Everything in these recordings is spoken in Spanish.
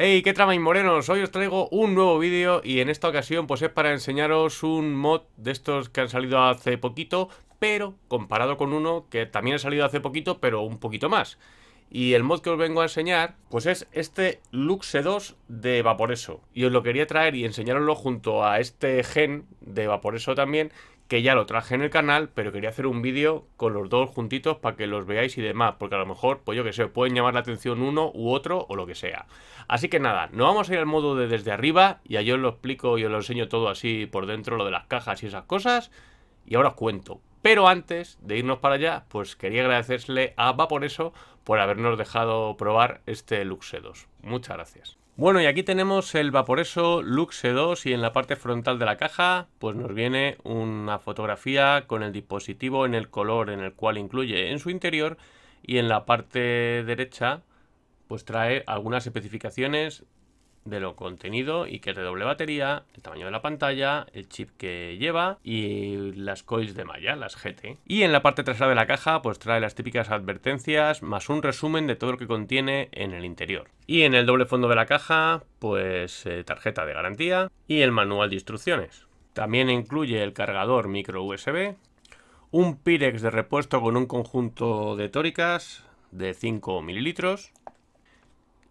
Hey, ¿qué y morenos? Hoy os traigo un nuevo vídeo y en esta ocasión pues es para enseñaros un mod de estos que han salido hace poquito, pero comparado con uno que también ha salido hace poquito, pero un poquito más. Y el mod que os vengo a enseñar, pues es este Luxe 2 de Vaporeso. Y os lo quería traer y enseñaroslo junto a este gen de Vaporeso también, que ya lo traje en el canal, pero quería hacer un vídeo con los dos juntitos para que los veáis y demás, porque a lo mejor, pues yo que sé, pueden llamar la atención uno u otro o lo que sea. Así que nada, nos vamos a ir al modo de desde arriba y yo os lo explico y os lo enseño todo así por dentro, lo de las cajas y esas cosas, y ahora os cuento. Pero antes de irnos para allá, pues quería agradecerle a Va por eso por habernos dejado probar este Luxe 2. Muchas gracias. Bueno, y aquí tenemos el Vaporeso Luxe 2 y en la parte frontal de la caja pues nos viene una fotografía con el dispositivo en el color en el cual incluye en su interior y en la parte derecha pues trae algunas especificaciones de lo contenido y que es de doble batería, el tamaño de la pantalla, el chip que lleva y las coils de malla, las GT. Y en la parte trasera de la caja pues trae las típicas advertencias más un resumen de todo lo que contiene en el interior. Y en el doble fondo de la caja pues eh, tarjeta de garantía y el manual de instrucciones. También incluye el cargador micro USB, un Pirex de repuesto con un conjunto de tóricas de 5 mililitros,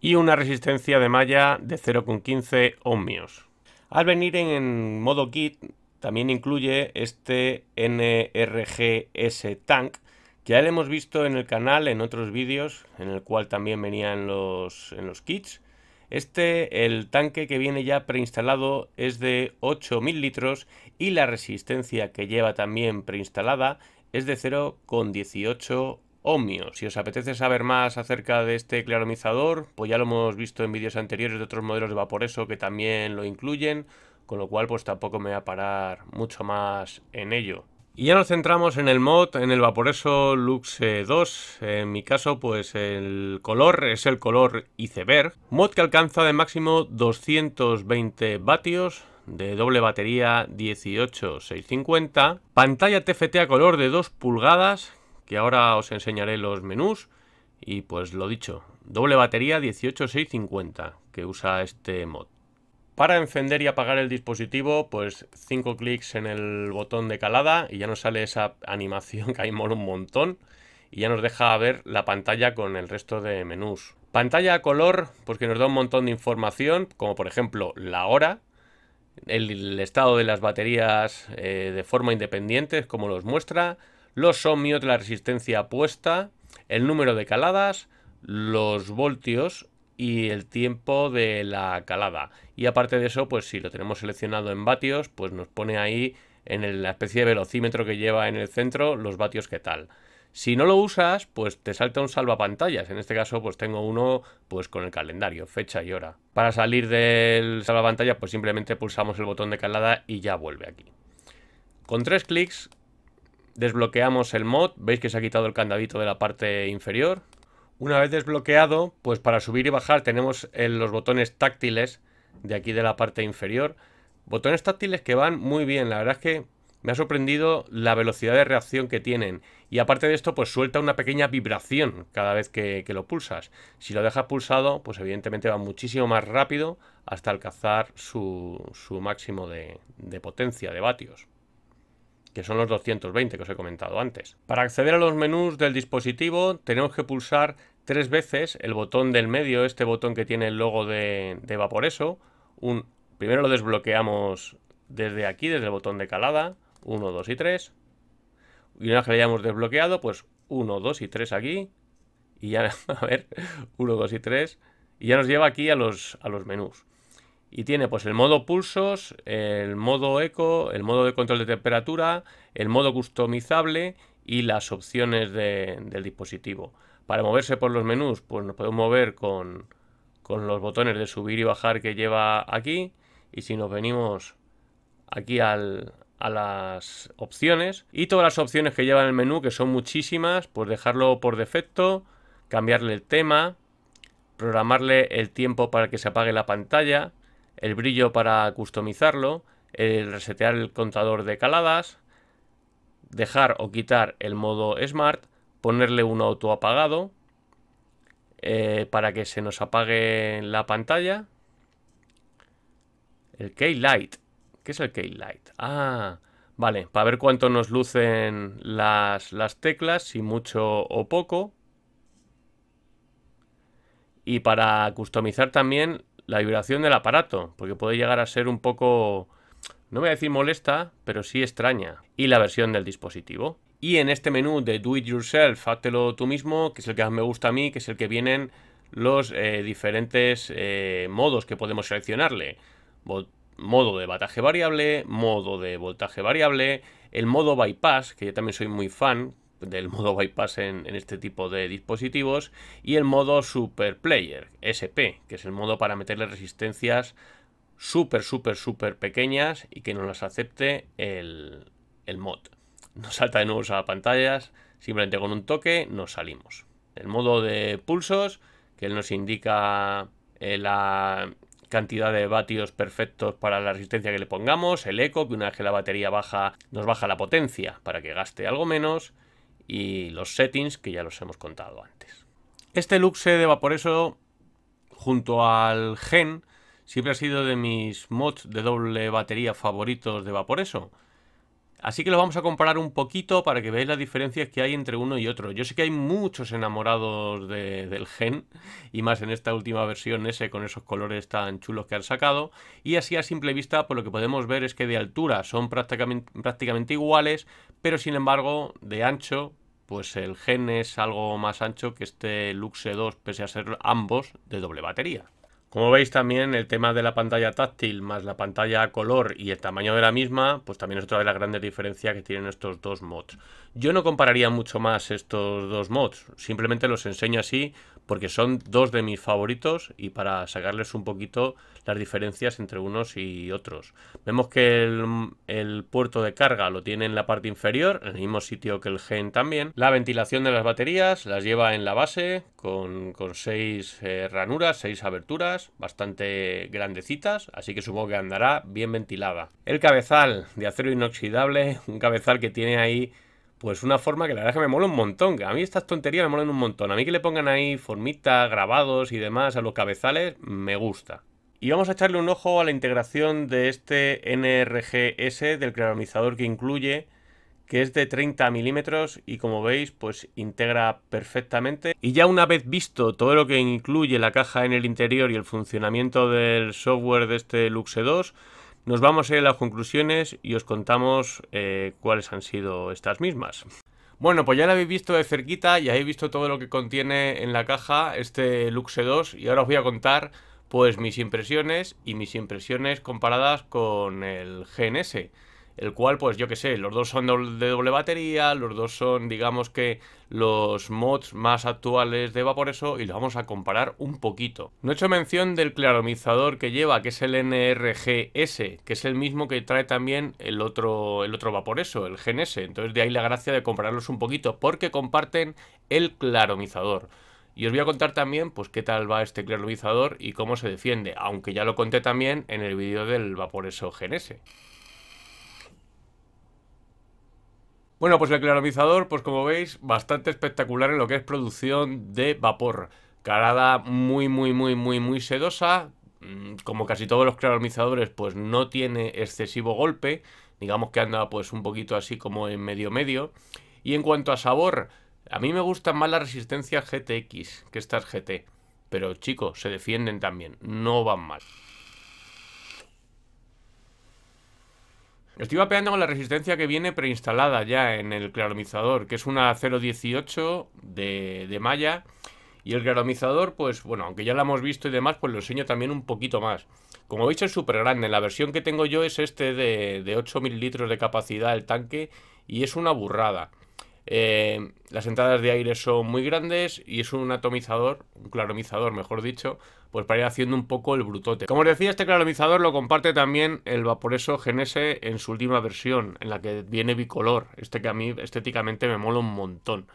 y una resistencia de malla de 0,15 ohmios. Al venir en modo kit también incluye este NRGS Tank que ya le hemos visto en el canal en otros vídeos en el cual también venían los, en los kits. Este, el tanque que viene ya preinstalado es de 8000 litros y la resistencia que lleva también preinstalada es de 0,18 mio, Si os apetece saber más acerca de este claromizador, pues ya lo hemos visto en vídeos anteriores de otros modelos de vaporeso que también lo incluyen, con lo cual pues tampoco me voy a parar mucho más en ello. Y ya nos centramos en el mod, en el Vaporeso Lux 2. Eh, en mi caso, pues el color es el color iceberg. Mod que alcanza de máximo 220 vatios, de doble batería 18650, pantalla TFT a color de 2 pulgadas que ahora os enseñaré los menús y pues lo dicho, doble batería 18650 que usa este mod. Para encender y apagar el dispositivo, pues cinco clics en el botón de calada y ya nos sale esa animación que ahí mola un montón y ya nos deja ver la pantalla con el resto de menús. Pantalla a color, pues que nos da un montón de información, como por ejemplo la hora, el, estado de las baterías eh, de forma independiente, como los muestra, los ohmios, la resistencia puesta, el número de caladas, los voltios y el tiempo de la calada. Y aparte de eso, pues si lo tenemos seleccionado en vatios, pues nos pone ahí en la especie de velocímetro que lleva en el centro los vatios que tal. Si no lo usas, pues te salta un salvapantallas. En este caso, pues tengo uno pues con el calendario, fecha y hora. Para salir del salvapantallas, pues simplemente pulsamos el botón de calada y ya vuelve aquí. Con tres clics Desbloqueamos el mod, veis que se ha quitado el candadito de la parte inferior. Una vez desbloqueado, pues para subir y bajar tenemos los botones táctiles de aquí de la parte inferior. Botones táctiles que van muy bien, la verdad es que me ha sorprendido la velocidad de reacción que tienen. Y aparte de esto, pues suelta una pequeña vibración cada vez que, lo pulsas. Si lo dejas pulsado, pues evidentemente va muchísimo más rápido hasta alcanzar su, máximo de potencia, de vatios que son los 220 que os he comentado antes. Para acceder a los menús del dispositivo tenemos que pulsar tres veces el botón del medio, este botón que tiene el logo de, Vaporeso. primero lo desbloqueamos desde aquí, desde el botón de calada, 1, 2 y 3. Y una vez que lo hayamos desbloqueado, pues 1, 2 y 3 aquí. Y ya, a ver, 1, 2 y 3. Y ya nos lleva aquí a los, a los menús y tiene pues el modo pulsos, el modo eco, el modo de control de temperatura, el modo customizable y las opciones del dispositivo. Para moverse por los menús, pues nos podemos mover con, los botones de subir y bajar que lleva aquí. Y si nos venimos aquí al, a las opciones y todas las opciones que lleva en el menú, que son muchísimas, pues dejarlo por defecto, cambiarle el tema, programarle el tiempo para que se apague la pantalla, el brillo para customizarlo, el resetear el contador de caladas, dejar o quitar el modo Smart, ponerle un auto apagado eh, para que se nos apague la pantalla. El Key Light. ¿Qué es el Light? Ah, vale, para ver cuánto nos lucen las, las teclas, si mucho o poco. Y para customizar también la vibración del aparato, porque puede llegar a ser un poco, no voy a decir molesta, pero sí extraña, y la versión del dispositivo. Y en este menú de Do It Yourself, háztelo tú mismo, que es el que más me gusta a mí, que es el que vienen los eh, diferentes eh, modos que podemos seleccionarle. modo de bataje variable, modo de voltaje variable, el modo bypass, que yo también soy muy fan, del modo bypass en, este tipo de dispositivos y el modo super player SP que es el modo para meterle resistencias súper súper súper pequeñas y que no las acepte el, mod nos salta de nuevo a pantallas simplemente con un toque nos salimos el modo de pulsos que nos indica eh, la cantidad de vatios perfectos para la resistencia que le pongamos, el eco, que una vez que la batería baja, nos baja la potencia para que gaste algo menos, y los settings que ya los hemos contado antes. Este Luxe de Vaporeso junto al gen siempre ha sido de mis mods de doble batería favoritos de Vaporeso. Así que los vamos a comparar un poquito para que veáis las diferencias que hay entre uno y otro. Yo sé que hay muchos enamorados del gen, y más en esta última versión ese con esos colores tan chulos que han sacado. Y así a simple vista, por pues lo que podemos ver es que de altura son prácticamente, prácticamente iguales, pero sin embargo de ancho, pues el gen es algo más ancho que este Luxe 2, pese a ser ambos de doble batería. Como veis también el tema de la pantalla táctil más la pantalla a color y el tamaño de la misma, pues también es otra de las grandes diferencias que tienen estos dos mods. Yo no compararía mucho más estos dos mods, simplemente los enseño así porque son dos de mis favoritos y para sacarles un poquito las diferencias entre unos y otros. Vemos que el, puerto de carga lo tiene en la parte inferior, en el mismo sitio que el gen también. La ventilación de las baterías las lleva en la base con, seis eh, ranuras, seis aberturas, bastante grandecitas, así que supongo que andará bien ventilada. El cabezal de acero inoxidable, un cabezal que tiene ahí pues una forma que la verdad es que me mola un montón. a mí estas tonterías me molan un montón. A mí que le pongan ahí formitas, grabados y demás a los cabezales, me gusta. Y vamos a echarle un ojo a la integración de este NRGS del cronizador que incluye, que es de 30 milímetros y como veis pues integra perfectamente. Y ya una vez visto todo lo que incluye la caja en el interior y el funcionamiento del software de este Luxe 2, nos vamos a ir a las conclusiones y os contamos eh, cuáles han sido estas mismas. Bueno, pues ya la habéis visto de cerquita y habéis visto todo lo que contiene en la caja este Luxe 2 y ahora os voy a contar pues mis impresiones y mis impresiones comparadas con el GNS el cual, pues yo que sé, los dos son de doble batería, los dos son, digamos que, los mods más actuales de Vaporeso y los vamos a comparar un poquito. No he hecho mención del claromizador que lleva, que es el NRGS, que es el mismo que trae también el otro, el otro Vaporeso, el GNS, entonces de ahí la gracia de compararlos un poquito, porque comparten el claromizador. Y os voy a contar también pues qué tal va este claromizador y cómo se defiende, aunque ya lo conté también en el vídeo del Vaporeso GNS. Bueno, pues el claromizador, pues como veis, bastante espectacular en lo que es producción de vapor. Carada muy, muy, muy, muy, muy sedosa. Mm, como casi todos los claromizadores, pues no tiene excesivo golpe. Digamos que anda pues un poquito así como en medio medio. Y en cuanto a sabor, a mí me gusta más la resistencia GTX que estas GT. Pero chicos, se defienden también, no van mal. Estoy vapeando con la resistencia que viene preinstalada ya en el claromizador, que es una 018 de, de malla. Y el claromizador, pues bueno, aunque ya lo hemos visto y demás, pues lo enseño también un poquito más. Como veis es súper grande, la versión que tengo yo es este de, de 8.000 litros de capacidad el tanque y es una burrada. Eh, las entradas de aire son muy grandes y es un atomizador, un claromizador mejor dicho, pues para ir haciendo un poco el brutote. Como os decía, este claromizador lo comparte también el Vaporeso Genese en su última versión, en la que viene bicolor, este que a mí estéticamente me mola un montón.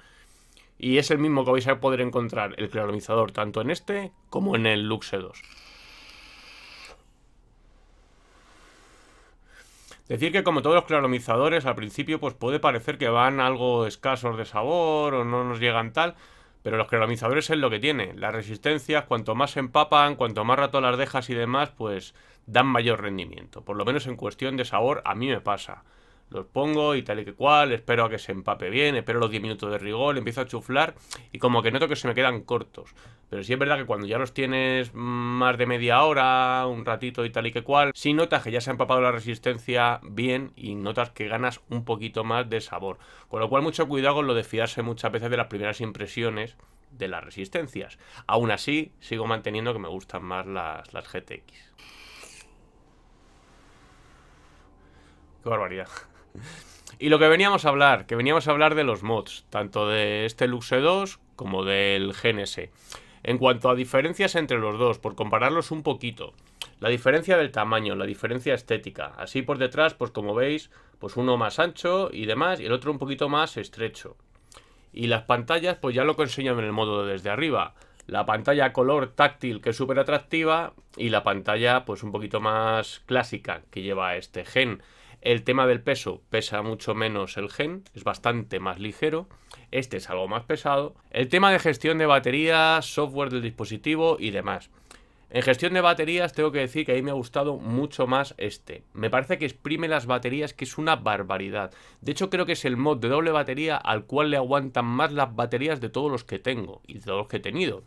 Y es el mismo que vais a poder encontrar el claromizador tanto en este como en el Luxe 2. Decir que como todos los claromizadores, al principio pues puede parecer que van algo escasos de sabor o no nos llegan tal, pero los claromizadores es lo que tiene. Las resistencias, cuanto más empapan, cuanto más rato las dejas y demás, pues dan mayor rendimiento. Por lo menos en cuestión de sabor, a mí me pasa los pongo y tal y que cual, espero a que se empape bien, espero los 10 minutos de rigor, empiezo a chuflar y como que noto que se me quedan cortos. Pero sí es verdad que cuando ya los tienes más de media hora, un ratito y tal y que cual, sí notas que ya se ha empapado la resistencia bien y notas que ganas un poquito más de sabor. Con lo cual mucho cuidado con lo de fiarse muchas veces de las primeras impresiones de las resistencias. Aún así, sigo manteniendo que me gustan más las, las GTX. Qué barbaridad. Y lo que veníamos a hablar, que veníamos a hablar de los mods, tanto de este Luxe 2 como del GNS. En cuanto a diferencias entre los dos, por compararlos un poquito, la diferencia del tamaño, la diferencia estética, así por detrás, pues como veis, pues uno más ancho y demás, y el otro un poquito más estrecho. Y las pantallas, pues ya lo que en el modo desde arriba. La pantalla color táctil, que es súper atractiva, y la pantalla, pues un poquito más clásica, que lleva este gen. El tema del peso pesa mucho menos el gen, es bastante más ligero. Este es algo más pesado. El tema de gestión de baterías, software del dispositivo y demás. En gestión de baterías tengo que decir que a mí me ha gustado mucho más este. Me parece que exprime las baterías, que es una barbaridad. De hecho creo que es el mod de doble batería al cual le aguantan más las baterías de todos los que tengo y de todos los que he tenido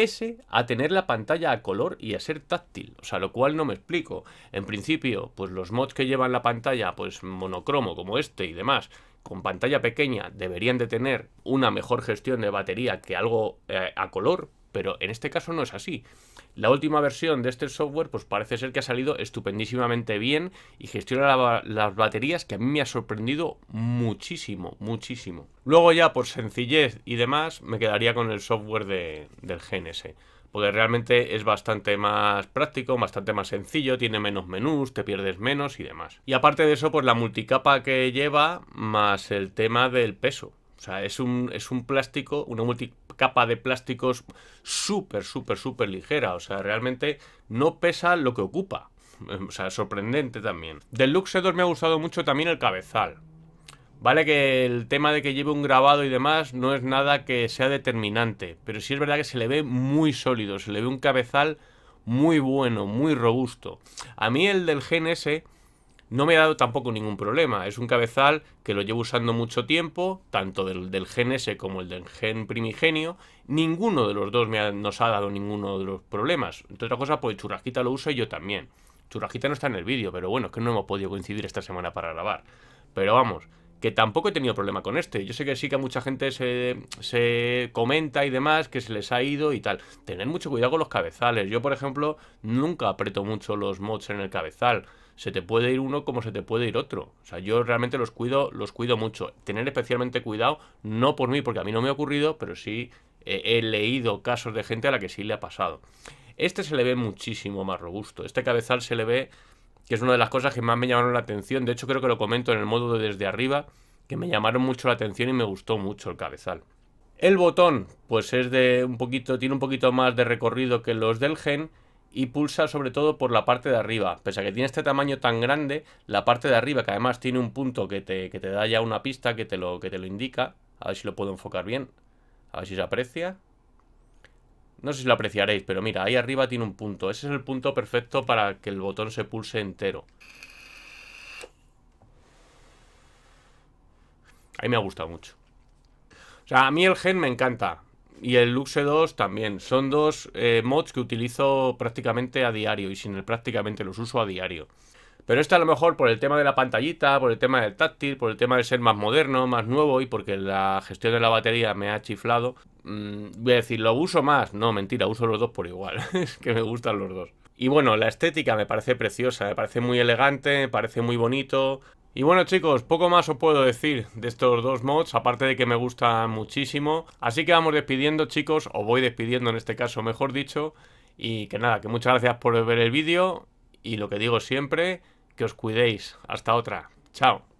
pese a tener la pantalla a color y a ser táctil, o sea, lo cual no me explico. En principio, pues los mods que llevan la pantalla pues monocromo como este y demás, con pantalla pequeña deberían de tener una mejor gestión de batería que algo eh, a color, pero en este caso no es así. La última versión de este software pues parece ser que ha salido estupendísimamente bien y gestiona las baterías que a mí me ha sorprendido muchísimo, muchísimo. Luego ya por sencillez y demás me quedaría con el software de, del GNS. Porque realmente es bastante más práctico, bastante más sencillo, tiene menos menús, te pierdes menos y demás. Y aparte de eso, pues la multicapa que lleva, más el tema del peso. O sea, es un, es un plástico, una multicapa capa de plásticos súper, súper, súper ligera. O sea, realmente no pesa lo que ocupa. Em, o sea, sorprendente también. Del 2 me ha gustado mucho también el cabezal. Vale que el tema de que lleve un grabado y demás no es nada que sea determinante, pero sí es verdad que se le ve muy sólido, se le ve un cabezal muy bueno, muy robusto. A mí el del GNS no me ha dado tampoco ningún problema. Es un cabezal que lo llevo usando mucho tiempo, tanto del, del gen S como el del gen primigenio. Ninguno de los dos me nos ha dado ninguno de los problemas. Entre otras cosas, pues Churrajita lo uso y yo también. Churrajita no está en el vídeo, pero bueno, es que no hemos podido coincidir esta semana para grabar. Pero vamos, que tampoco he tenido problema con este. Yo sé que sí que a mucha gente se, se, comenta y demás, que se les ha ido y tal. Tener mucho cuidado con los cabezales. Yo, por ejemplo, nunca aprieto mucho los mods en el cabezal se te puede ir uno como se te puede ir otro. O sea, yo realmente los cuido, los cuido mucho. Tener especialmente cuidado, no por mí, porque a mí no me ha ocurrido, pero sí eh, he leído casos de gente a la que sí le ha pasado. Este se le ve muchísimo más robusto. Este cabezal se le ve, que es una de las cosas que más me llamaron la atención. De hecho, creo que lo comento en el modo de desde arriba, que me llamaron mucho la atención y me gustó mucho el cabezal. El botón, pues es de un poquito, tiene un poquito más de recorrido que los del gen y pulsa sobre todo por la parte de arriba. Pese a que tiene este tamaño tan grande, la parte de arriba, que además tiene un punto que te, te da ya una pista que te, lo, que te lo indica. A ver si lo puedo enfocar bien. A ver si se aprecia. No sé si lo apreciaréis, pero mira, ahí arriba tiene un punto. Ese es el punto perfecto para que el botón se pulse entero. A mí me ha gustado mucho. O sea, a mí el gen me encanta y el Luxe 2 también. Son dos eh, mods que utilizo prácticamente a diario y sin el prácticamente los uso a diario. Pero este a lo mejor por el tema de la pantallita, por el tema del táctil, por el tema de ser más moderno, más nuevo y porque la gestión de la batería me ha chiflado. Mm, voy a decir, ¿lo uso más? No, mentira, uso los dos por igual. es que me gustan los dos. Y bueno, la estética me parece preciosa, me parece muy elegante, me parece muy bonito. Y bueno chicos, poco más os puedo decir de estos dos mods, aparte de que me gustan muchísimo. Así que vamos despidiendo chicos, o voy despidiendo en este caso mejor dicho. Y que nada, que muchas gracias por ver el vídeo y lo que digo siempre, que os cuidéis. Hasta otra. Chao.